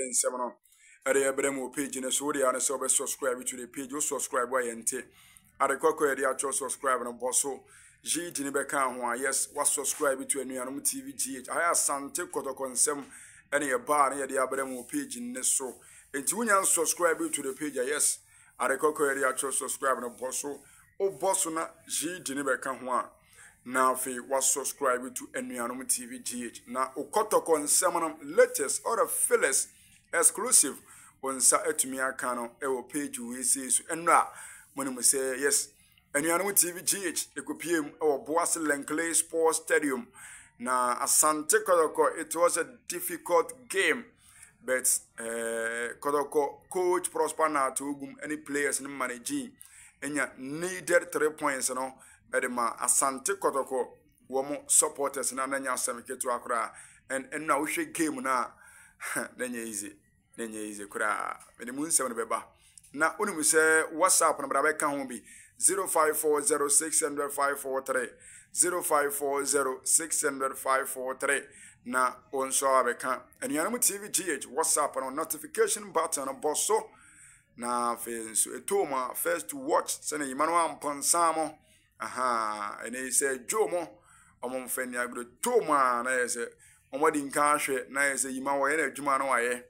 ɛde nsɛm no ɛde ɛbrɛ mu page no so wode ano sɛ wobɛ subscribe to the page wo subscribe a yɛnte adekɔkɔ yɛde atwerɛ subscribe no bɔ so gd ne bɛka ho a yes wasubscribe to anuanom tv gh ayɛ asante kɔtɔkɔ nsɛm ɛne yɛbaa ne yɛde abrɛ mu page ne so nti wonya subscribe to the page a yes adekɔkɔ yɛde atwerɛ subscribe no bɔ so wobɔ so na gd ne bɛka ho a na afei wasubscribe to anuanom tv gh na okɔtɔkɔ nsɛm no latest the phillis exclusive wɔn nsa atumi aka no wɔ page wei sei so ɛno a mo ne mu sɛ yes anuanom tv gh ekopie mu wɔ boase lenkle sports stadium na asante kɔdɔkɔ it was a difficult game but uh, eh, kɔdɔkɔ coach prosper nato ogum ne players ne managing nya needed three points no ɛde ma asante kɔdɔkɔ wɔn supporters na ananya asɛm ketewa koraa ɛnna wohwɛ game no dɛnyɛ easy dɛnyɛ easy koraa mede mu nsɛm no bɛba na wonim sɛ whatsapp no bra bɛka ho bi 0540600543 0540600543 na wɔn nso abɛka anuanom tv gh whatsapp no notification button no bɔ so na afei nso ɛtoo mu a first watch sɛne yima no ampɔnsa mo aha ɛne sɛ dwo mo ɔmomfa ni agorɔ too mu a na yɛ sɛ wɔmadi nka ahwɛ na yɛ sɛ yima wɔyɛ no adwuma no wayɛ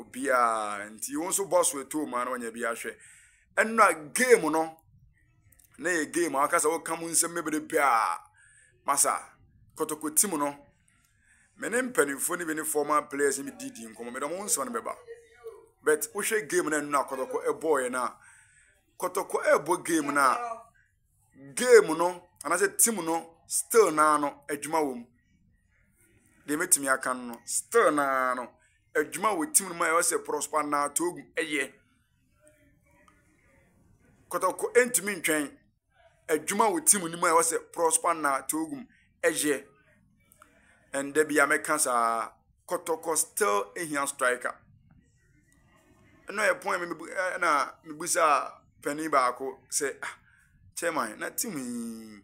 obiaa nti wɔn nso bɔ so etu omaa no wɔnyɛ bi ahwɛ ɛnna geemu no na yɛ geemu akasa wɔka mu nsɛm bebree pɛ a masa kɔtɔkɔ tim no mɛ ne mpanimfoɔ ne bi ne former players bi nkɔmɔ mɛ wɔn nsɛm no bɛba wohwɛ no ɛnna na ɛbɔ tim no still naa no adwuma wɔ mu. deɛ mɛtumi aka no still naa no adwuma wɔ tim no mu a ɛwɔ sɛ prosper naato ogu ɛyɛ kɔtɔkɔ ntumi ntwɛn adwuma wɔ tim no mu a ɛwɔ sɛ prosper naato ogu ɛyɛ ɛnda bi a mɛka saa kɔtɔkɔ still ehia striker ɛnna yɛ pɔn mi ɛna mibusa panyin baako sɛ ah, chairman na tim yi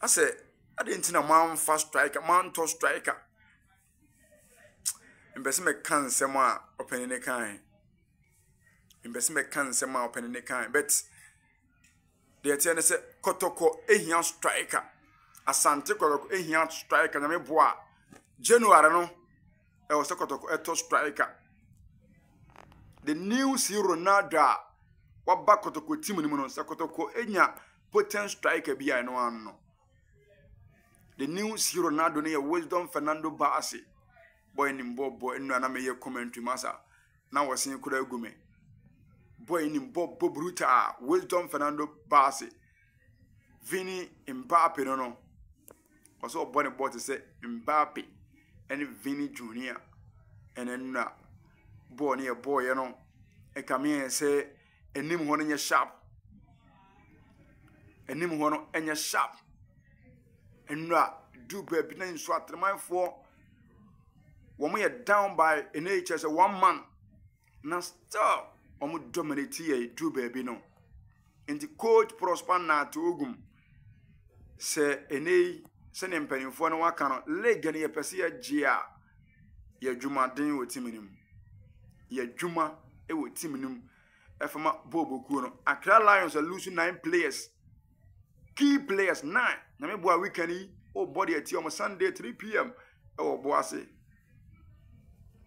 asɛ. ade nti na mamfa striker mantɔ striker mpɛ sɛ mɛka nsɛm a ɔpɛni ne kan mpɛ sɛ mɛka nsɛm a ɔpɛni ne kan but deɛ teɛ ne sɛ kɔtɔkɔ ehia striker asante kɔtɔkɔ ehia striker nyame boa january no ɛwɔ sɛ kɔtɔkɔ ɛtɔ striker the new si ronaldo a waba kɔtɔkɔ team no mu no sɛ kɔtɔkɔ enya potent striker bi a ɛno ano the new C Ronaldo ne yɛ wisdom Fernando Baase boy nim bɔ bɔ nnua na meyɛ commentary masa na wɔsen kora agu me boy nim bɔ bɔ brutal ah, wisdom Fernando Baase Vini Mbappe no no ɔsɛ ɔbɔ ne bɔ te sɛ Mbappe ɛne Vini Junior ɛne nnua bɔɔl e e ne yɛ bɔɔyɛ e no ɛka meɛ sɛ anim hɔ no nyɛ sharp anim hɔ no ɛnyɛ sharp nnura duu baabi na nsuo atremanfoɔ wɔn yɛ down by ɛnna kyerɛ sɛ one man na still wɔn dominate yɛ du baabi no nti coach prosper naate ogum sɛ ɛnna yi sɛnea mpanimfoɔ no waka no leg no yɛpɛ sɛ yɛgye a yɛ dwumaden wɔ tim no mu yɛ dwuma wɔ tim no mu ɛfama bɔɔbɔ kuo no akra lions are losing nine players. key players nine na nyame boa weekend yi ɔbɔ deɛ ti ɔmo sunday 3 pm ɛwɔ boa ase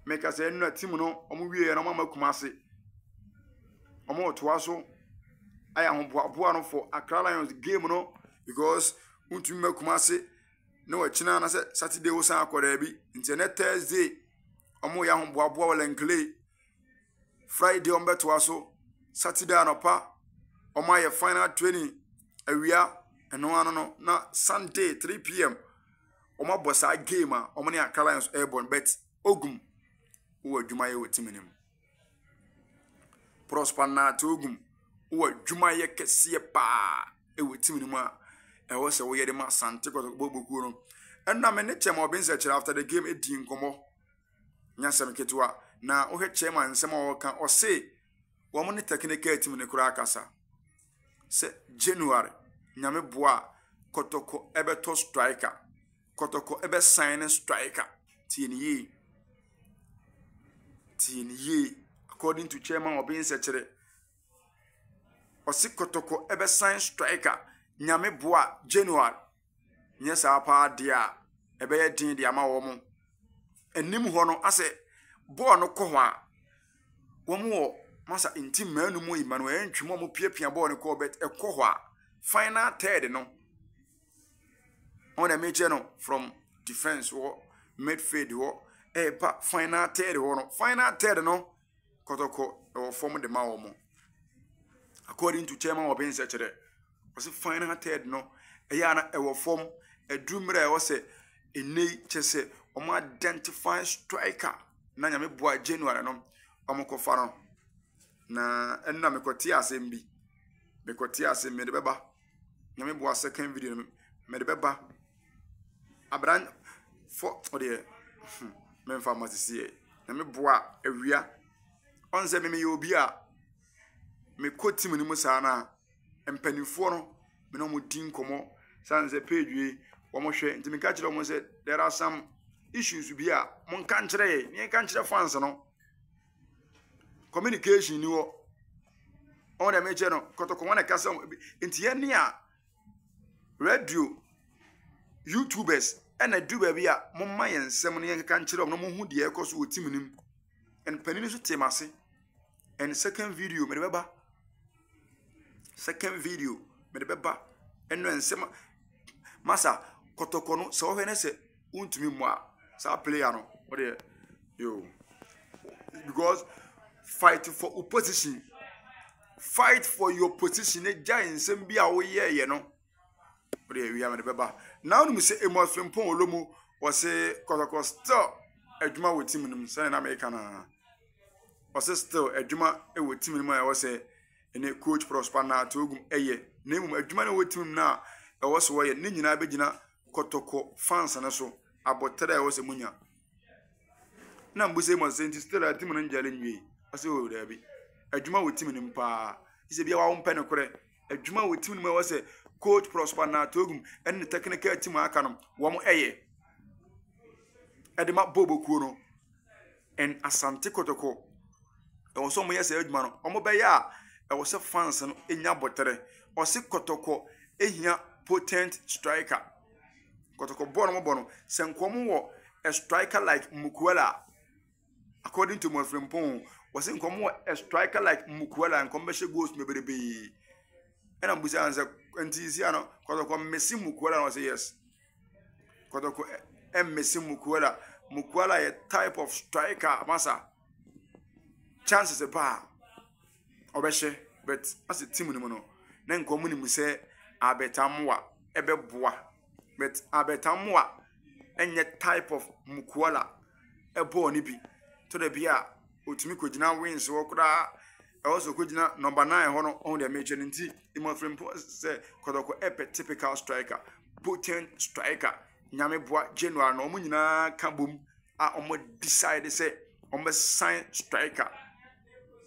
mɛka sɛ ɛnu na tim no ɔmo wie yɛ no ɔmo ama kuma ase ɔmo ɔtoa so ayɛ ahoboaboa no for accra lions game no because ntumi ma kuma ase na wɔkyina na sɛ saturday wosan akɔ daabi nti ɛnɛ thursday ɔmo yɛ ahoboaboa wɔ lɛnkele friday ɔmo bɛtoa so saturday anɔpa ɔmo ayɛ final training. awia ɛno ano no na sunday 3 pm wɔn abɔ saa game a wɔn ne akarans ɛrebɔ no bet ogum wɔ adwumayɛ wɔ tim no mu prosper naate ogum wɔ adwumayɛ kɛseɛ paa ɛwɔ tim no mu a ɛwɔ sɛ wɔyɛ de ma sante kɔtɔkɔbɔbɔkuo no ɛnam ne kyɛm a ɔbɛnsa kyerɛ after the game edi nkɔmɔ nyasɛm ketewa na wohwɛ kyɛm a nsɛm a ɔka ɔse wɔn ne technical team ne koraa kasa. sɛ january nyame boa kɔtɔkɔ ɛbɛtɔ striker kɔtɔkɔ ɛbɛsan ne striker tie ne according to chairman ɔbɛn nsɛkyerɛ ɔsi kɔtɔkɔ ɛbɛsan striker nyame boa january nyɛ saa paa deɛ a ɛbɛyɛ den de ama wɔn anim hɔ no asɛ bɔɔl no kɔ hɔ a wɔn wɔ. masa nti mmaa no mu yima no ɛntwi mu a mopiapia bɔɔl no kɔɔ bɛt ɛkɔ e hɔ a final third no ɔn na mekyɛ no from defence wɔ midfield wɔ ɛɛpa e final third hɔ no final third no kɔtɔkɔ ɛwɔ e fam de ma wɔn mo according to chairman wɔn bɛnsɛ kyerɛ ɔsi final third no ɛyɛ ana ɛwɔ fam ɛduru mmerɛ a ɛwɔ sɛ ɛnɛ kyɛ sɛ wɔn identify striker na nyame bua january no wɔn kɔfa no na ɛnna mekɔte asɛm bi mekɔte asɛm mede bɛba nyame boa second video no mede bɛba abran fɔ ɔdeɛ hmm, memfa ma sesie nyame boa awia ɔn sɛ memeyɛ obi a mekɔ tim no mu saa no a mpanimfoɔ no me ne ɔmo di nkɔmmɔ sane sɛ page wɔn hwɛ nti meka kyerɛ wɔn sɛ there are some issues bi a mo nka nkyerɛ yɛ nka nkyerɛ fans no communication ni hɔ ɔn na mekyɛ no kɔtɔkɔ wɔn na kasa nti yɛn ni a radio youtubers ɛna du baabi a momma yɛn nsɛm no yɛnkeka nkyerɛ wɔn na mo ho deɛ ɛkɔ so wɔ tim nim ɛn panin nso tem ase ɛn second video mɛde bɛba second video mɛde bɛba ɛnna nsɛm masa kɔtɔkɔ no sɛ ɔhwɛ ne sɛ ntumi mu a saa player no ɔdeɛ yoo because. fight for opposition fight for your position gya nsɛm bi a woyɛɛyɛ no wode awia mede bɛba na wonom sɛ emɔfe ɔlɔ mu wɔse kɔtɔkɔ still adwuma wɔ tim nom sɛne na meka no ɔse still adwuma wɔ tim nom a ɛwɔ sɛ ɛne coach prosper na to ogum ɛyɛ na mmom adwuma no ɛwɔ tim no a ɛwɔ so wɔyɛ ne nyinaa bɛgyina kɔtɔkɔ fans no a ɛwɔ sɛ munya na mbusɛ nti still a tim no ngyale ɔsɛ o daabi adwuma wɔ tim nim paa sɛ bia wawo mpɛ nokorɛ adwuma wɔ tim nim ɛwɔ sɛ coach prosper natogum ɛne ne technical team aka no wɔn ɛyɛ ɛde ma bobo kuo no en asante kotoko ɛwɔ sɛ ɔmo yɛ saa adwuma no ɔmo bɛyɛ a ɛwɔ sɛ fans no enya bɔtɛrɛ ɔsi kotoko ehia potent striker kotoko bɔɔl no mo bɔ no sɛ nkɔm wɔ a striker like mukuela according to mɔfirin pon wɔsi nkɔm wɔ striker like mukuala nkɔm bɛhyɛ goals bebrebe ɛna mbusa ansa nti si ano kɔtɔkɔ mmesi mukuala na wɔsi yes kɔtɔkɔ ɛmmesi e, mukuala mukuala yɛ type of striker masa chances paa ɔbɛhyɛ but ase team ni mu no na nkɔm no mu sɛ abɛtamoa ɛbɛboa but abɛtamoa ɛnyɛ type of mukuala ɛbɔɔ ne bi to de bi a. otumi kɔgyina wins hɔ koraa ɛwɔ sɛ ɔkɔgyina nɔmba nine hɔ no ɔho deɛ mɛtwa no nti mmɔfra mpo sɛ kɔdɔkɔ ɛpɛ typical striker potent striker nyame boa january na ɔmo nyinaa ka bom a ɔmo decide sɛ ɔmo sign striker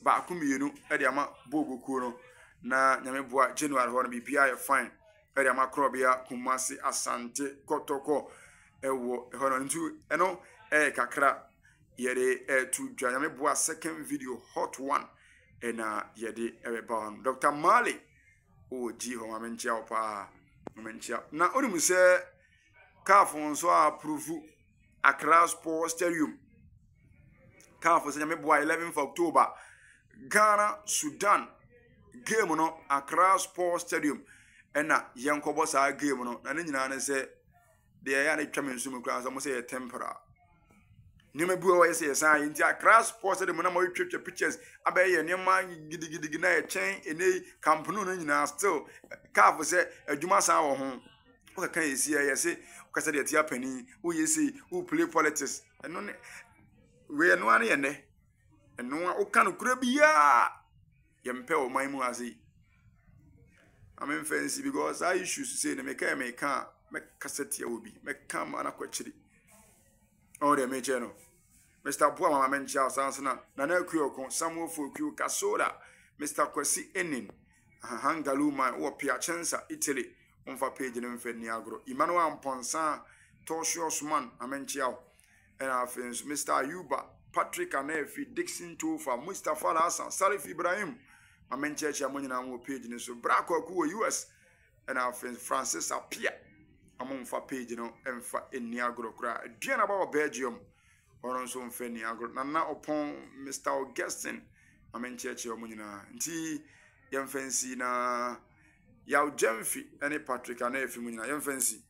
baako mmienu ɛde ama bɔɔl kuo no na nyame boa january hɔ no biribiara yɛ fine ɛde ama korɔbea kumasi asante kɔtɔkɔ ɛwɔ ɛhɔ no nti ɛno ɛyɛ kakra yɛde ɛɛtu eh, dwanyame boa second video hot one ɛna yɛde ɛbɛba eh, hɔ no dr marley ɔwɔgyi oh, hɔ ma wo paa menkyia na wonim sɛ kaafo nso a aprovu akra sport stadium kaafo sɛ nyame boa 11 october ghana sudan game no akra sport stadium ɛna yɛnkɔbɔ saa game no na ne nyinaa ne sɛ deɛ ɛyɛ a ne twa me nso mu koraa sɛ mo sɛ yɛ tempera nneɛma bi wɔ yɛ sɛ yɛsan yi nti akra sports de mu na ma wɔtwitwa pictures abɛyɛ nneɛma gidigidigi na yɛkyɛn ene kampunu no nyinaa still kaafo sɛ adwuma san wɔ ho wɔkaka yɛ si yɛ sɛ wɔkasa deɛ tia panin wɔyɛ si wɔplay politics ɛno ne wei ɛnoa no yɛ nɛ ɛnoa wɔka no kura biara yɛmpɛ wɔ man mu ase ame mfɛ nsi because saa issues sei no meka yɛ meka a mɛkasa tia wɔ bi mɛka ma no Oh, ɔwɔ deɛ mekyɛ no mr boa mama menkyia ɔsanso na nana akuo ɔko samuel fo okuo kasola mr kwasi enin hangaluma wɔ piacenza italy wɔmfa page no mfa ni agorɔ emmanuel mponsa toshi osman amenkyia wo ɛna afei mr Yuba patrick anafi dixon tofa mustapha alhassan Salif ibrahim amenkyiakyia mo nyinaa wɔ page no so brakɔ aku wɔ us ɛna afei francis apia amomfa page no mfa ni agorɔ koraa aduane aba wɔ belgium ɔno nso mfɛ ni agorɔ nana ɔpɔn mr augustin maame nkyerɛkyerɛ wɔn nyinaa nti yɛmfɛ nsi na yawgyɛmfi ne patrick anayɛfi mu nyinaa mfe nsi